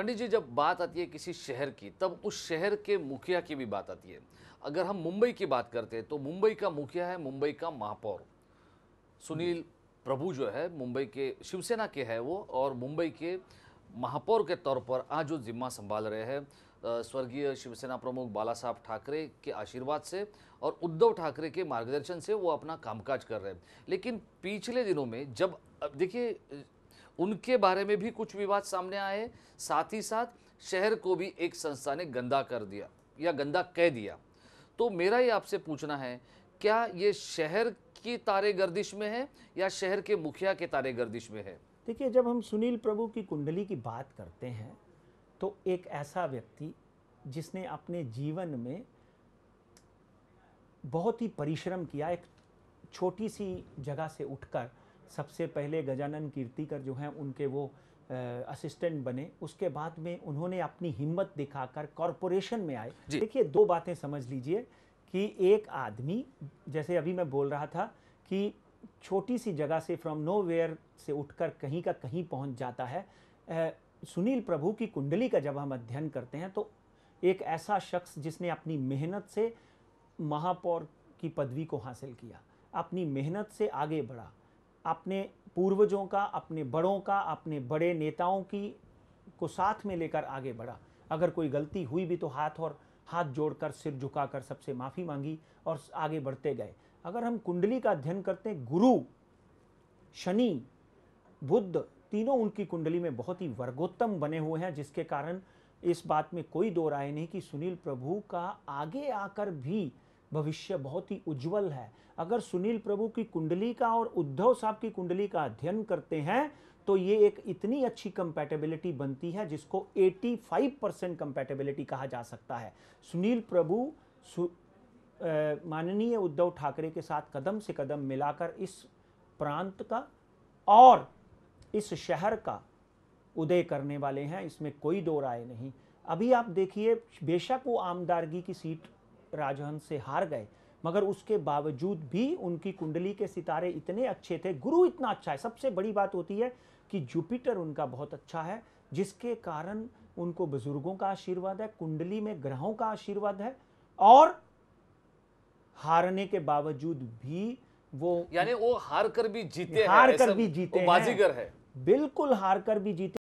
पंडित जी जब बात आती है किसी शहर की तब उस शहर के मुखिया की भी बात आती है अगर हम मुंबई की बात करते हैं तो मुंबई का मुखिया है मुंबई का महापौर सुनील प्रभु जो है मुंबई के शिवसेना के है वो और मुंबई के महापौर के तौर पर आज जो जिम्मा संभाल रहे हैं स्वर्गीय शिवसेना प्रमुख बाला साहब ठाकरे के आशीर्वाद से और उद्धव ठाकरे के मार्गदर्शन से वो अपना कामकाज कर रहे हैं लेकिन पिछले दिनों में जब देखिए उनके बारे में भी कुछ विवाद सामने आए साथ ही साथ शहर को भी एक संस्था ने गंदा कर दिया या गंदा कह दिया तो मेरा ये आपसे पूछना है क्या ये शहर की तारे गर्दिश में है या शहर के मुखिया के तारे गर्दिश में है देखिए जब हम सुनील प्रभु की कुंडली की बात करते हैं तो एक ऐसा व्यक्ति जिसने अपने जीवन में बहुत ही परिश्रम किया एक छोटी सी जगह से उठकर सबसे पहले गजानन कीर्तिकर जो हैं उनके वो असिस्टेंट बने उसके बाद में उन्होंने अपनी हिम्मत दिखाकर कॉरपोरेशन में आए देखिए दो बातें समझ लीजिए कि एक आदमी जैसे अभी मैं बोल रहा था कि छोटी सी जगह से फ्रॉम नो वेयर से उठकर कहीं का कहीं पहुंच जाता है ए, सुनील प्रभु की कुंडली का जब हम अध्ययन करते हैं तो एक ऐसा शख्स जिसने अपनी मेहनत से महापौर की पदवी को हासिल किया अपनी मेहनत से आगे बढ़ा अपने पूर्वजों का अपने बड़ों का अपने बड़े नेताओं की को साथ में लेकर आगे बढ़ा अगर कोई गलती हुई भी तो हाथ और हाथ जोड़कर सिर झुकाकर सबसे माफ़ी मांगी और आगे बढ़ते गए अगर हम कुंडली का अध्ययन करते हैं गुरु शनि बुद्ध तीनों उनकी कुंडली में बहुत ही वर्गोत्तम बने हुए हैं जिसके कारण इस बात में कोई दो राय नहीं कि सुनील प्रभु का आगे आकर भी भविष्य बहुत ही उज्जवल है अगर सुनील प्रभु की कुंडली का और उद्धव साहब की कुंडली का अध्ययन करते हैं तो ये एक इतनी अच्छी कंपैटिबिलिटी बनती है जिसको 85 परसेंट कंपैटिबिलिटी कहा जा सकता है सुनील प्रभु सु, माननीय उद्धव ठाकरे के साथ कदम से कदम मिलाकर इस प्रांत का और इस शहर का उदय करने वाले हैं इसमें कोई दो राय नहीं अभी आप देखिए बेशक वो आमदारगी की सीट राजहंस से हार गए मगर उसके बावजूद भी उनकी कुंडली के सितारे इतने अच्छे थे गुरु इतना अच्छा है सबसे बड़ी बात होती है कि जुपिटर उनका बहुत अच्छा है जिसके कारण उनको बुजुर्गों का आशीर्वाद है कुंडली में ग्रहों का आशीर्वाद है और हारने के बावजूद भी वो यानी वो हार कर भी जीते हार कर भी जीते बाजीगर है बिल्कुल हार कर भी जीते